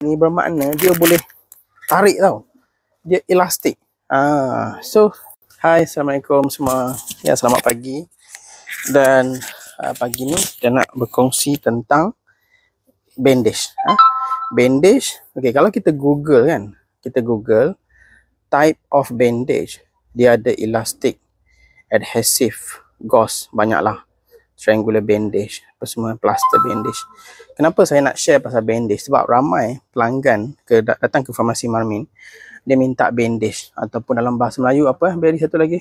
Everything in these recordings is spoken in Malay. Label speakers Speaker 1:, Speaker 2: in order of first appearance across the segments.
Speaker 1: ni bermakna dia boleh tarik tau dia elastik ah so hai assalamualaikum semua ya selamat pagi dan uh, pagi ni kita nak berkongsi tentang bandage ha? bandage okey kalau kita google kan kita google type of bandage dia ada elastic adhesive gauze banyaklah triangular bandage apa semua plaster bandage kenapa saya nak share pasal bandage sebab ramai pelanggan ke, datang ke farmasi Marmin dia minta bandage ataupun dalam bahasa Melayu apa eh beri satu lagi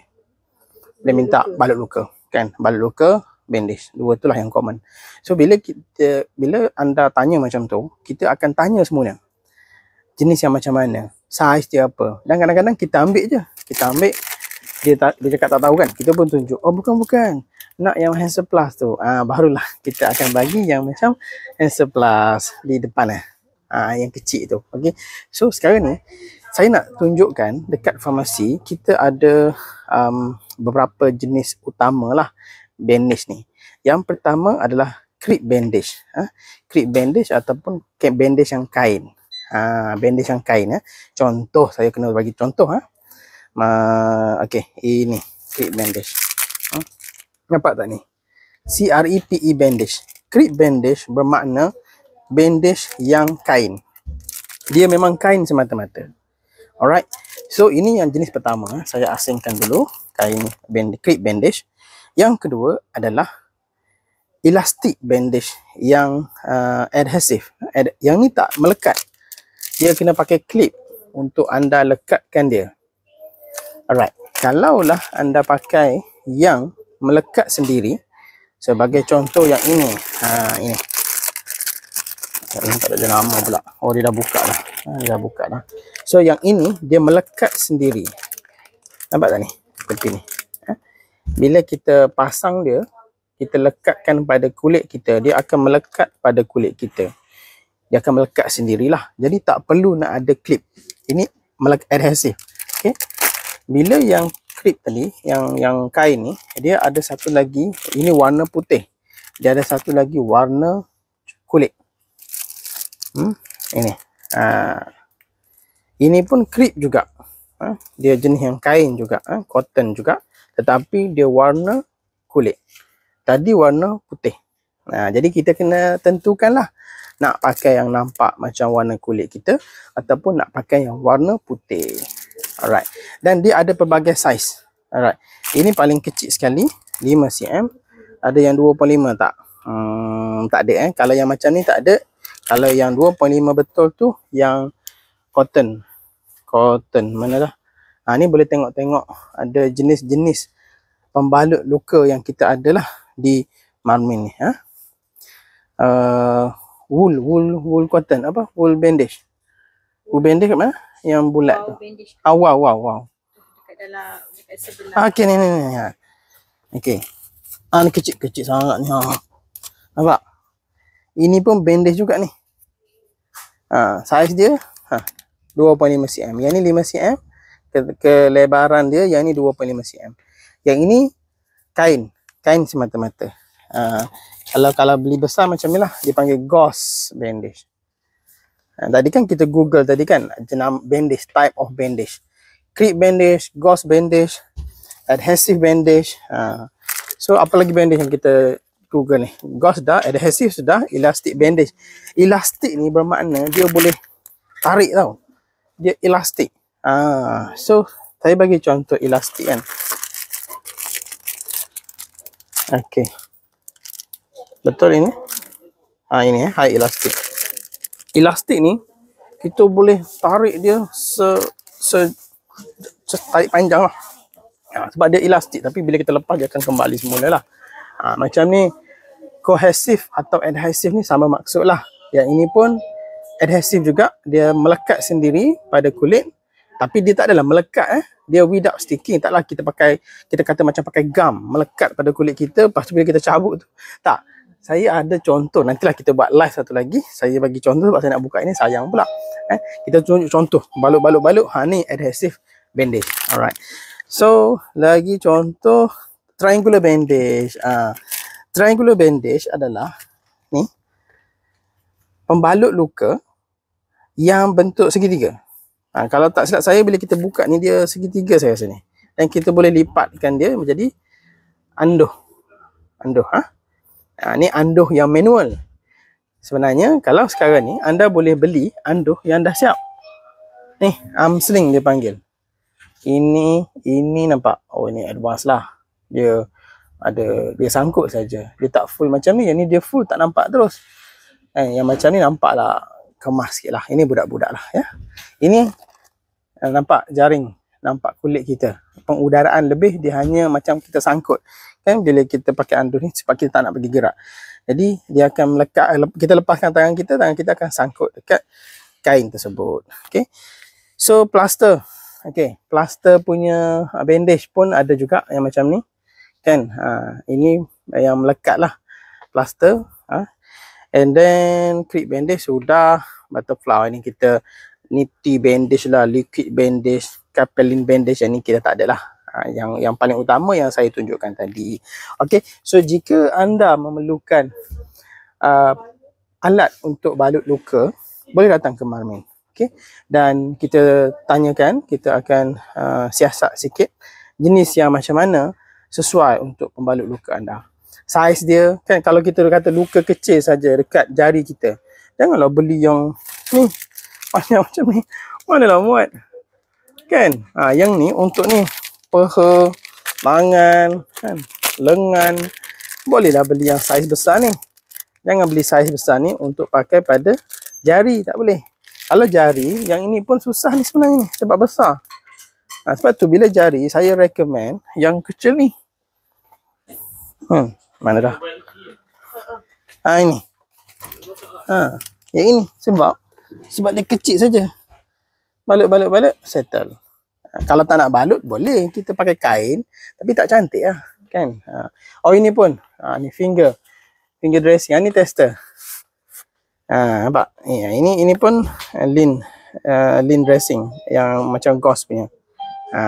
Speaker 1: dia minta balut luka kan balut luka bandage dua itulah yang common so bila kita bila anda tanya macam tu kita akan tanya semuanya jenis yang macam mana saiz dia apa dan kadang-kadang kita ambil je kita ambil dia tak dia cakap tak tahu kan kita pun tunjuk oh bukan bukan nak yang handsome plus tu ah ha, barulah kita akan bagi yang macam handsome plus di depan eh ah ha, yang kecil tu okey so sekarang ni saya nak tunjukkan dekat farmasi kita ada um, beberapa jenis utamalah bandage ni yang pertama adalah crepe bandage ah ha? crepe bandage ataupun bandage yang kain ah ha, bandage yang kain eh contoh saya kena bagi contoh ah ha? Ma okey, ini crepe bandage. Ha? Nampak tak ni? C R E P E bandage. Crepe bandage bermakna bandage yang kain. Dia memang kain semata-mata. Alright. So ini yang jenis pertama, eh, saya asingkan dulu kain band crepe bandage. Yang kedua adalah elastik bandage yang uh, adhesive. Ad yang ni tak melekat. Dia kena pakai clip untuk anda lekatkan dia. Alright, kalaulah anda pakai yang melekat sendiri sebagai contoh yang ini. Ha ini. Tak ada dah lama pula. Oh dia dah buka dah. Ha, dia dah buka lah. So yang ini dia melekat sendiri. Nampak tak ni? Seperti ni. Ha? Bila kita pasang dia, kita lekatkan pada kulit kita, dia akan melekat pada kulit kita. Dia akan melekat sendirilah. Jadi tak perlu nak ada klip. Ini melekat adhesif. Okay bila yang clip tadi yang yang kain ni dia ada satu lagi ini warna putih dia ada satu lagi warna kulit hmm ini ha. ini pun clip juga ha. dia jenis yang kain juga ha. cotton juga tetapi dia warna kulit tadi warna putih ha. jadi kita kena tentukanlah nak pakai yang nampak macam warna kulit kita ataupun nak pakai yang warna putih Alright. Dan dia ada pelbagai saiz. Alright. Ini paling kecil sekali. 5 cm. Ada yang 2.5 tak? Hmm, tak ada eh. Kalau yang macam ni tak ada. Kalau yang 2.5 betul tu. Yang cotton. Cotton. Mana dah? Ha, ni boleh tengok-tengok. Ada jenis-jenis pembalut luka yang kita ada lah. Di marmin ni. Ha? Uh, wool. Wool wool cotton. Apa? Wool bandage. Wool bandage kat mana? yang bulat wow, tu. Ah, wow, wow, wow. Dekat dalam, sebelah. Ah, okey, ni, ni, ni. Okay. Ah. Okey. Ah, ni kecil-kecil sangat ni. Ha. Nampak? Ini pun bandage juga ni. Ha, saiz dia ha, 2.5 cm. Yang ni 5 cm. Ke kelebaran dia yang ni 2.5 cm. Yang ini kain. Kain semata-mata. Ha, kalau kalau beli besar macam ni lah. Dia panggil gauze bandage. Ha, tadi kan kita google tadi kan jenam bandage, type of bandage. Creep bandage, gauze bandage, adhesive bandage. Uh, so apa lagi bandage yang kita google ni? Gauze dah, adhesive sudah, elastic bandage. Elastic ni bermakna dia boleh tarik tau. Dia elastic. Uh, so saya bagi contoh elastic kan. Okay. Betul ini? Ah ini eh, high elastic elastik ni kita boleh tarik dia se se, se tarik panjang lah ha, sebab dia elastik tapi bila kita lepas dia akan kembali semula lah ha, macam ni cohesive atau adhesive ni sama maksud lah yang ini pun adhesive juga dia melekat sendiri pada kulit tapi dia tak adalah melekat eh dia without sticking taklah kita pakai kita kata macam pakai gam melekat pada kulit kita lepas tu bila kita cabut tu tak saya ada contoh nantilah kita buat live satu lagi saya bagi contoh sebab saya nak buka ini sayang pula eh kita tunjuk contoh balut-balut-balut ha ni adhesive bandage alright so lagi contoh triangular bandage ah triangular bandage adalah ni pembalut luka yang bentuk segitiga ha, kalau tak silap saya bila kita buka ni dia segitiga saya rasa ni dan kita boleh lipatkan dia menjadi anduh anduh ha Ha, ni anduh yang manual. Sebenarnya kalau sekarang ni anda boleh beli anduh yang dah siap. Ni arm sling dia panggil. Ini ini nampak. Oh ini advance lah. Dia ada dia sangkut saja. Dia tak full macam ni. Yang ni dia full tak nampak terus. Eh, yang macam ni nampak lah kemas sikit lah. Ini budak-budak lah ya. Ini eh, nampak jaring. Nampak kulit kita. Pengudaraan lebih dia hanya macam kita sangkut kan bila kita pakai andun ni sebab kita tak nak pergi gerak jadi dia akan melekat kita lepaskan tangan kita tangan kita akan sangkut dekat kain tersebut okey so plaster okey plaster punya ah, bandage pun ada juga yang macam ni kan ha, ini yang melekat lah plaster ha. and then quick bandage sudah butterfly ini kita nitty bandage lah liquid bandage capelin bandage yang ni kita tak ada lah Ha, yang yang paling utama yang saya tunjukkan tadi. Okey, so jika anda memerlukan uh, alat untuk balut luka, boleh datang ke Marmin. Okey. Dan kita tanyakan, kita akan uh, siasat sikit jenis yang macam mana sesuai untuk pembalut luka anda. Saiz dia kan kalau kita kata luka kecil saja dekat jari kita. Janganlah beli yang ni macam macam ni. Mana lah muat. Kan? Ha, yang ni untuk ni peha, lengan, kan? lengan. Bolehlah beli yang saiz besar ni. Jangan beli saiz besar ni untuk pakai pada jari. Tak boleh. Kalau jari, yang ini pun susah ni sebenarnya ni. Sebab besar. Ha, sebab tu bila jari, saya recommend yang kecil ni. Hmm, mana dah? Ha, ini. Ha, yang ini. Sebab, sebab dia kecil saja. Balut-balut-balut, settle. Kalau tak nak balut boleh kita pakai kain tapi tak cantik lah kan. Ha. Oh ini pun. Ha, ni finger. Finger dressing. Ha, ni tester. Ah ha, nampak. Ya, ini ini pun eh, lin uh, lin dressing yang macam gauze punya. ha,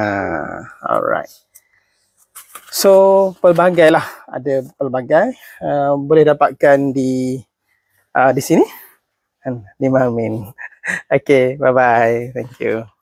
Speaker 1: alright. So pelbagai lah ada pelbagai uh, boleh dapatkan di uh, di sini. Kan di Mamin. Okay, bye bye. Thank you.